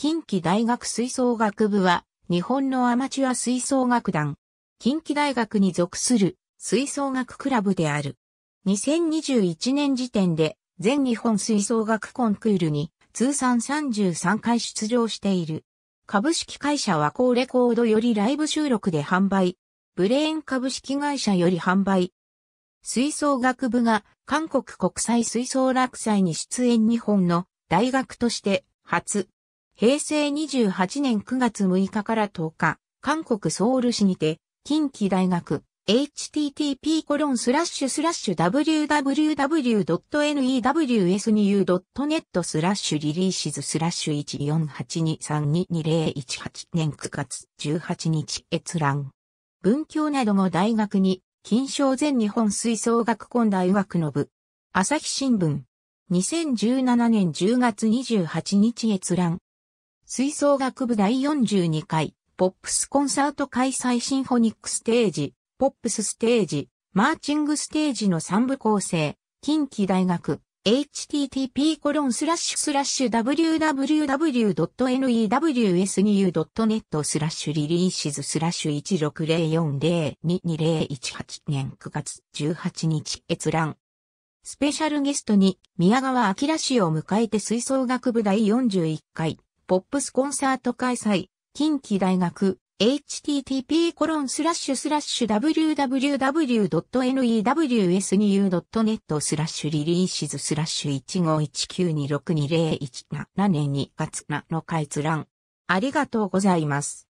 近畿大学吹奏楽部は、日本のアマチュア吹奏楽団、近畿大学に属する吹奏楽クラブである。2021年時点で、全日本吹奏楽コンクールに通算33回出場している。株式会社和光レコードよりライブ収録で販売。ブレーン株式会社より販売。吹奏楽部が韓国国際吹奏楽祭に出演日本の大学として初平成28年9月6日から10日、韓国ソウル市にて、近畿大学、http コロンスラッシュスラッシュ www.newsu.net スラッシュリリーシズスラッシュ14823222018年9月18日閲覧。文教なども大学に、金賞全日本吹奏楽コ大学の部。朝日新聞。2017年10月28日閲覧。吹奏楽部第42回、ポップスコンサート開催シンフォニックステージ、ポップスステージ、マーチングステージの3部構成、近畿大学、h t t p w w w n e w s u n e t スラッシュリリーシズスラッシュ1 6 0 4 0 2 2 0 1 8年9月18日閲覧。スペシャルゲストに宮川明氏を迎えて吹奏楽部第41回ポップスコンサート開催、近畿大学、http://www.news2u.net スラッシュリリーシズスラッシュ1519262017年2月7日閲覧。ありがとうございます。